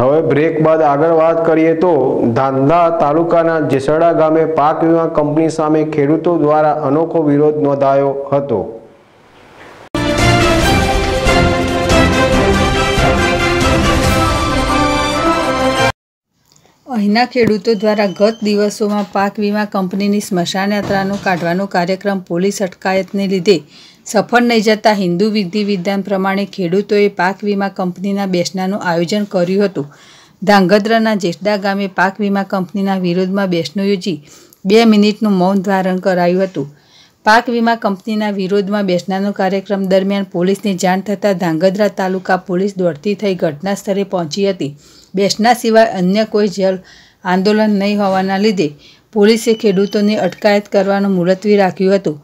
હવે બ્રેક બાદ આગળ વાત કરીએ તો ધાંધા તાલુકાના જેસડા ગામે પાક વીમા કંપની સામે ખેડૂતો દ્વારા અનોખો વિરોધ નોંધાયો હતો અહીંના ખેડૂતો દ્વારા ગત દિવસોમાં પાક વીમા કંપનીની સ્મશાન યાત્રાનું કાઢવાનો કાર્યક્રમ પોલીસ અટકાયતને લીધે સફળ નહીં જતા હિન્દુ વિધિ વિધાન પ્રમાણે ખેડૂતોએ પાક વીમા કંપનીના બેસનાનું આયોજન કર્યું હતું ધાંગધ્રાના જેસડા ગામે પાક વીમા કંપનીના વિરોધમાં બેસનું યોજી બે મિનિટનું મૌન ધારણ કરાયું હતું પાક વીમા કંપનીના વિરોધમાં બેસનાનો કાર્યક્રમ દરમિયાન પોલીસની જાણ થતાં ધાંગધ્રા તાલુકા પોલીસ દોડતી થઈ ઘટના સ્થળે પહોંચી હતી બેસના સિવાય અન્ય કોઈ જેલ આંદોલન નહીં હોવાના લીધે પોલીસે ખેડૂતોની અટકાયત કરવાનું મુલતવી રાખ્યું હતું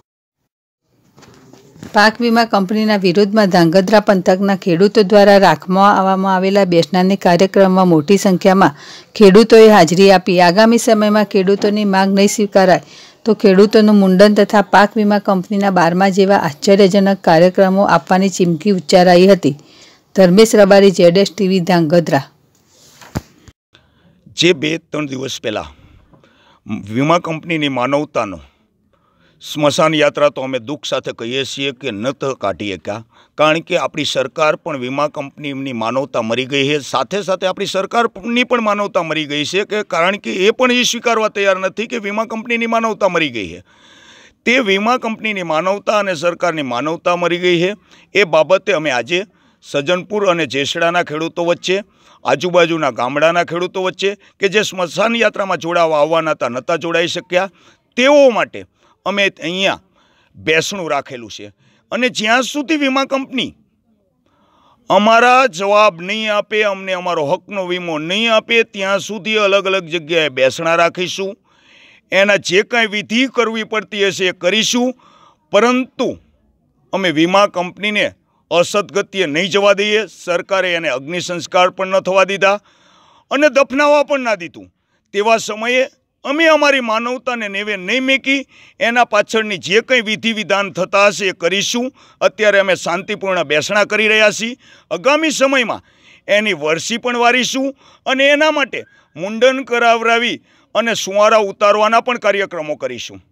પાક વીમા કંપનીના વિરોધમાં ધાંગધ્રા પંથકના ખેડૂતો દ્વારા રાખવામાં આવવામાં આવેલા બેસનાની કાર્યક્રમમાં મોટી સંખ્યામાં ખેડૂતોએ હાજરી આપી આગામી સમયમાં ખેડૂતોની માંગ નહીં સ્વીકારાય તો ખેડૂતોનું મુંડન તથા પાક વીમા કંપનીના બારમા જેવા આશ્ચર્યજનક કાર્યક્રમો આપવાની ચીમકી ઉચ્ચારાઈ હતી ધર્મેશ રબારી જેડેશ ટીવી ધાંગધ્રા જે બે ત્રણ દિવસ પહેલાં વીમા કંપનીની માનવતાનો સ્મશાન યાત્રા તો અમે દુઃખ સાથે કહીએ છીએ કે ન તો કાઢીએ ક્યાં કારણ કે આપણી સરકાર પણ વીમા કંપનીની માનવતા મરી ગઈ છે સાથે સાથે આપણી સરકારની પણ માનવતા મરી ગઈ છે કે કારણ કે એ પણ એ સ્વીકારવા તૈયાર નથી કે વીમા કંપનીની માનવતા મરી ગઈ છે તે વીમા કંપનીની માનવતા અને સરકારની માનવતા મરી ગઈ છે એ બાબતે અમે આજે સજનપુર અને જેસડાના ખેડૂતો વચ્ચે આજુબાજુના ગામડાના ખેડૂતો વચ્ચે કે જે સ્મશાન યાત્રામાં જોડાવા આવવાના હતા નહોતા જોડાઈ શક્યા તેઓ માટે અમે અહીંયા બેસણું રાખેલું છે અને જ્યાં સુધી વીમા કંપની અમારા જવાબ નહીં આપે અમને અમારો હકનો વીમો નહીં આપે ત્યાં સુધી અલગ અલગ જગ્યાએ બેસણા રાખીશું એના જે કાંઈ વિધિ કરવી પડતી હશે એ કરીશું પરંતુ અમે વીમા કંપનીને અસદગતિએ નહીં જવા દઈએ સરકારે એને અગ્નિ સંસ્કાર પણ ન થવા દીધા અને દફનાવા પણ ના દીધું તેવા સમયે અમે અમારી માનવતાને નેવે નહીં મેકી એના પાછળની જે કંઈ વિધિ વિધાન થતા હશે એ કરીશું અત્યારે અમે શાંતિપૂર્ણ બેસણા કરી રહ્યા છીએ આગામી સમયમાં એની વરસી પણ વારીશું અને એના માટે મુંડન કરાવરાવી અને સુંવારા ઉતારવાના પણ કાર્યક્રમો કરીશું